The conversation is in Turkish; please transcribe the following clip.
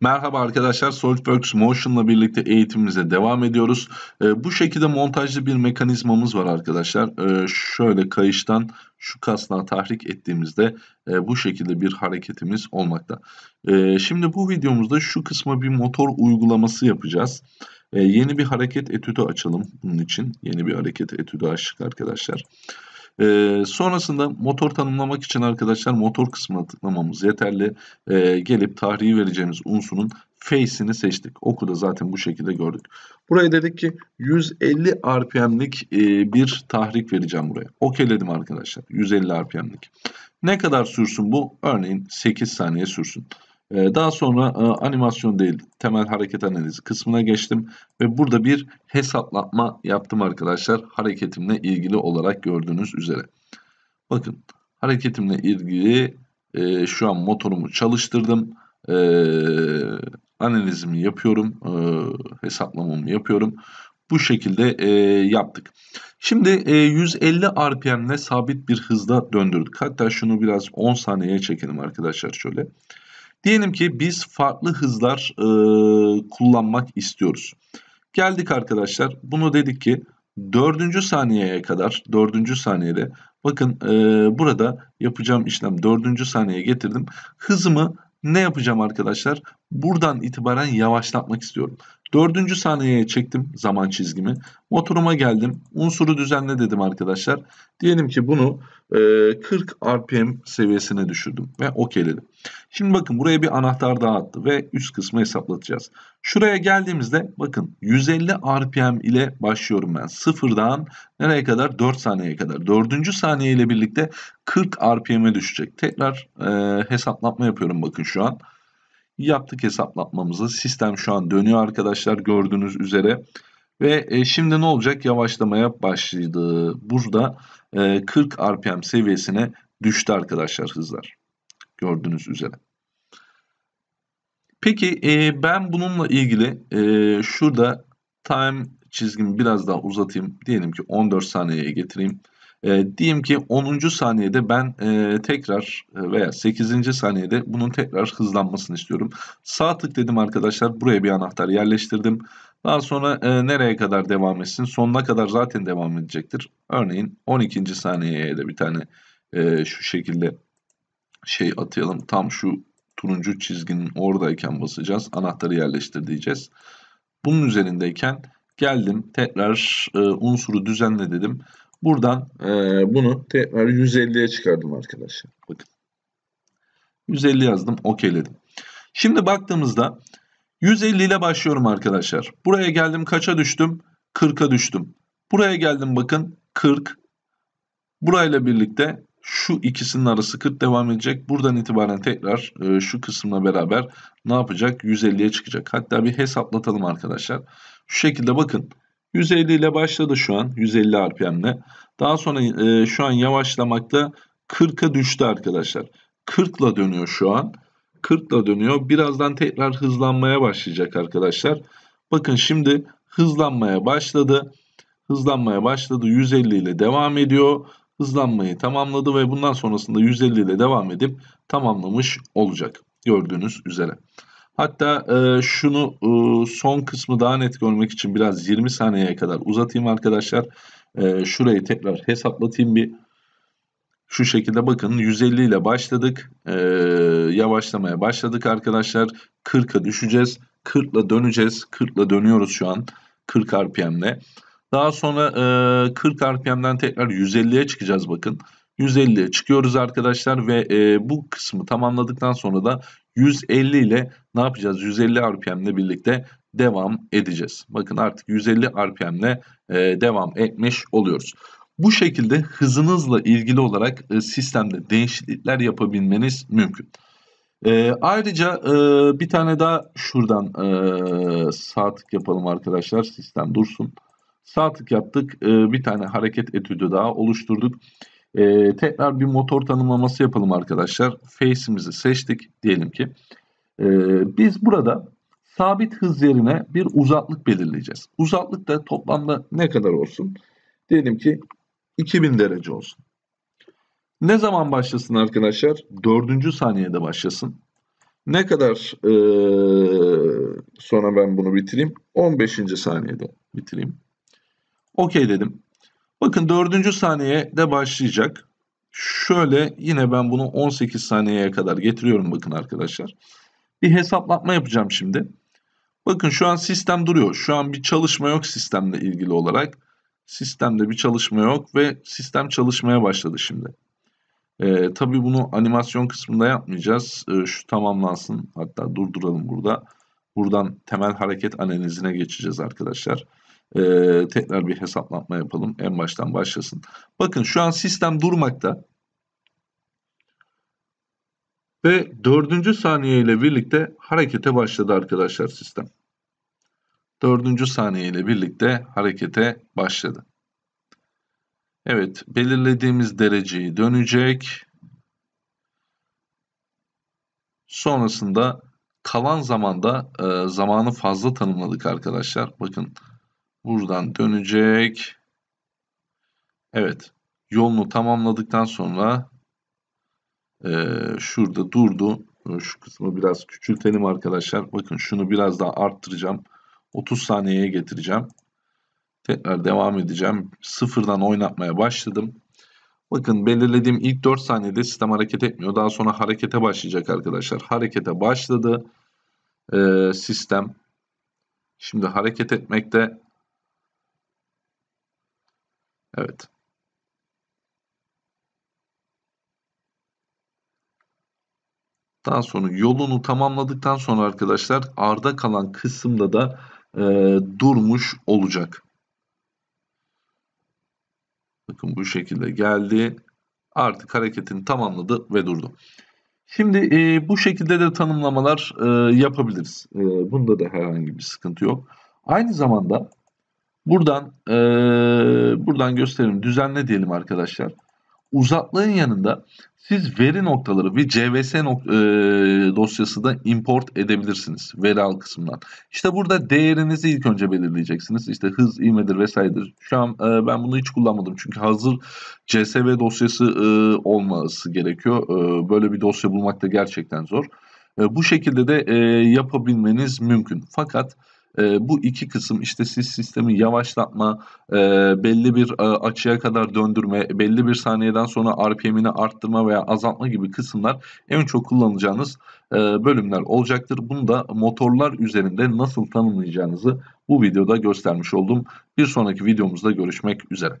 Merhaba arkadaşlar SolidWorks Motion'la birlikte eğitimimize devam ediyoruz. E, bu şekilde montajlı bir mekanizmamız var arkadaşlar. E, şöyle kayıştan şu kasna tahrik ettiğimizde e, bu şekilde bir hareketimiz olmakta. E, şimdi bu videomuzda şu kısma bir motor uygulaması yapacağız. E, yeni bir hareket etüdü açalım bunun için. Yeni bir hareket etüdü açtık arkadaşlar. E, sonrasında motor tanımlamak için arkadaşlar motor kısmına tıklamamız yeterli. E, gelip tahriyi vereceğimiz unsurun face'ini seçtik. Oku da zaten bu şekilde gördük. Buraya dedik ki 150 RPM'lik e, bir tahrik vereceğim buraya. Okeyledim arkadaşlar. 150 RPM'lik. Ne kadar sürsün bu? Örneğin 8 saniye sürsün. Ee, daha sonra e, animasyon değil temel hareket analizi kısmına geçtim ve burada bir hesaplatma yaptım arkadaşlar hareketimle ilgili olarak gördüğünüz üzere. Bakın hareketimle ilgili e, şu an motorumu çalıştırdım. E, analizimi yapıyorum. hesaplamamı yapıyorum. Bu şekilde e, yaptık. Şimdi e, 150 RPM ile sabit bir hızda döndürdük. Hatta şunu biraz 10 saniyeye çekelim arkadaşlar Şöyle. Diyelim ki biz farklı hızlar e, kullanmak istiyoruz. Geldik arkadaşlar. Bunu dedik ki 4. saniyeye kadar 4. saniyede bakın e, burada yapacağım işlem 4. saniyeye getirdim. Hızımı ne yapacağım arkadaşlar? Buradan itibaren yavaşlatmak istiyorum. Dördüncü saniyeye çektim zaman çizgimi. Motoruma geldim. Unsuru düzenle dedim arkadaşlar. Diyelim ki bunu 40 e, RPM seviyesine düşürdüm ve okeyledim. Şimdi bakın buraya bir anahtar daha attı ve üst kısmı hesaplatacağız. Şuraya geldiğimizde bakın 150 RPM ile başlıyorum ben. Sıfırdan nereye kadar? 4 saniyeye kadar. dördüncü saniye ile birlikte 40 RPM'e düşecek. Tekrar e, hesaplatma yapıyorum bakın şu an yaptık hesaplatmamızı. Sistem şu an dönüyor arkadaşlar gördüğünüz üzere. Ve e, şimdi ne olacak? Yavaşlamaya başladı. Burada e, 40 RPM seviyesine düştü arkadaşlar hızlar. Gördüğünüz üzere. Peki e, ben bununla ilgili e, şurada time çizgimi biraz daha uzatayım. Diyelim ki 14 saniyeye getireyim. E, ee, diyelim ki 10. saniyede ben e, tekrar e, veya 8. saniyede bunun tekrar hızlanmasını istiyorum. Sağ tık dedim arkadaşlar. Buraya bir anahtar yerleştirdim. Daha sonra e, nereye kadar devam etsin? Sonuna kadar zaten devam edecektir. Örneğin 12. saniyeye de bir tane e, şu şekilde şey atayalım. Tam şu turuncu çizginin oradayken basacağız. Anahtarı yerleştir diyeceğiz. Bunun üzerindeyken geldim. Tekrar e, unsuru düzenle dedim. Buradan e, bunu tekrar 150'ye çıkardım arkadaşlar. Bakın. 150 yazdım, okeyledim. Şimdi baktığımızda 150 ile başlıyorum arkadaşlar. Buraya geldim kaça düştüm? 40'a düştüm. Buraya geldim bakın 40. Burayla birlikte şu ikisinin arası 40 devam edecek. Buradan itibaren tekrar e, şu kısımla beraber ne yapacak? 150'ye çıkacak. Hatta bir hesaplatalım arkadaşlar. Şu şekilde bakın. 150 ile başladı şu an 150 ile. Daha sonra e, şu an yavaşlamakta 40'a düştü arkadaşlar. 40'la dönüyor şu an. 40'la dönüyor. Birazdan tekrar hızlanmaya başlayacak arkadaşlar. Bakın şimdi hızlanmaya başladı. Hızlanmaya başladı. 150 ile devam ediyor. Hızlanmayı tamamladı ve bundan sonrasında 150 ile devam edip tamamlamış olacak. Gördüğünüz üzere. Hatta e, şunu e, son kısmı daha net görmek için biraz 20 saniyeye kadar uzatayım arkadaşlar. E, şurayı tekrar hesaplatayım bir. Şu şekilde bakın 150 ile başladık. E, yavaşlamaya başladık arkadaşlar. 40'a düşeceğiz. 40'la döneceğiz. 40'la dönüyoruz şu an. 40 RPM'le. Daha sonra e, 40 RPM'den tekrar 150'ye çıkacağız bakın. 150'ye çıkıyoruz arkadaşlar ve e, bu kısmı tamamladıktan sonra da 150 ile ne yapacağız? 150 RPM ile birlikte devam edeceğiz. Bakın artık 150 RPM ile e, devam etmiş oluyoruz. Bu şekilde hızınızla ilgili olarak e, sistemde değişiklikler yapabilmeniz mümkün. E, ayrıca e, bir tane daha şuradan e, sağ yapalım arkadaşlar. Sistem dursun. Sağ yaptık. E, bir tane hareket etüdü daha oluşturduk. E, tekrar bir motor tanımlaması yapalım arkadaşlar. Face'imizi seçtik diyelim ki. E, biz burada sabit hız yerine bir uzaklık belirleyeceğiz. Uzaklık da toplamda ne kadar olsun? Diyelim ki 2000 derece olsun. Ne zaman başlasın arkadaşlar? Dördüncü saniyede başlasın. Ne kadar e, sonra ben bunu bitireyim? 15. saniyede bitireyim. Okey dedim. Bakın dördüncü saniye de başlayacak. Şöyle yine ben bunu 18 saniyeye kadar getiriyorum bakın arkadaşlar. Bir hesaplatma yapacağım şimdi. Bakın şu an sistem duruyor. Şu an bir çalışma yok sistemle ilgili olarak. Sistemde bir çalışma yok ve sistem çalışmaya başladı şimdi. Ee, tabii bunu animasyon kısmında yapmayacağız. Ee, şu tamamlansın. Hatta durduralım burada. Buradan temel hareket analizine geçeceğiz arkadaşlar. Arkadaşlar e, tekrar bir hesaplatma yapalım. En baştan başlasın. Bakın şu an sistem durmakta. Ve dördüncü saniye ile birlikte harekete başladı arkadaşlar sistem. Dördüncü saniye ile birlikte harekete başladı. Evet belirlediğimiz dereceyi dönecek. Sonrasında kalan zamanda e, zamanı fazla tanımladık arkadaşlar. Bakın Buradan dönecek. Evet. Yolunu tamamladıktan sonra e, şurada durdu. E, şu kısmı biraz küçültelim arkadaşlar. Bakın şunu biraz daha arttıracağım. 30 saniyeye getireceğim. Tekrar devam edeceğim. Sıfırdan oynatmaya başladım. Bakın belirlediğim ilk 4 saniyede sistem hareket etmiyor. Daha sonra harekete başlayacak arkadaşlar. Harekete başladı e, sistem. Şimdi hareket etmekte Evet. Daha sonra yolunu tamamladıktan sonra arkadaşlar arda kalan kısımda da e, durmuş olacak. Bakın bu şekilde geldi. Artık hareketini tamamladı ve durdu. Şimdi e, bu şekilde de tanımlamalar e, yapabiliriz. E, bunda da herhangi bir sıkıntı yok. Aynı zamanda Buradan e, buradan gösterelim. Düzenle diyelim arkadaşlar. Uzatlığın yanında siz veri noktaları ve CVS nok e, dosyası da import edebilirsiniz veri al kısmından. İşte burada değerinizi ilk önce belirleyeceksiniz. İşte hız, ivmedir vesairedir. Şu an e, ben bunu hiç kullanmadım çünkü hazır CSV dosyası e, olması gerekiyor. E, böyle bir dosya bulmak da gerçekten zor. E, bu şekilde de e, yapabilmeniz mümkün. Fakat e, bu iki kısım işte siz sistemi yavaşlatma, e, belli bir e, açıya kadar döndürme, belli bir saniyeden sonra RPM'ini arttırma veya azaltma gibi kısımlar en çok kullanacağınız e, bölümler olacaktır. Bunu da motorlar üzerinde nasıl tanımlayacağınızı bu videoda göstermiş oldum. Bir sonraki videomuzda görüşmek üzere.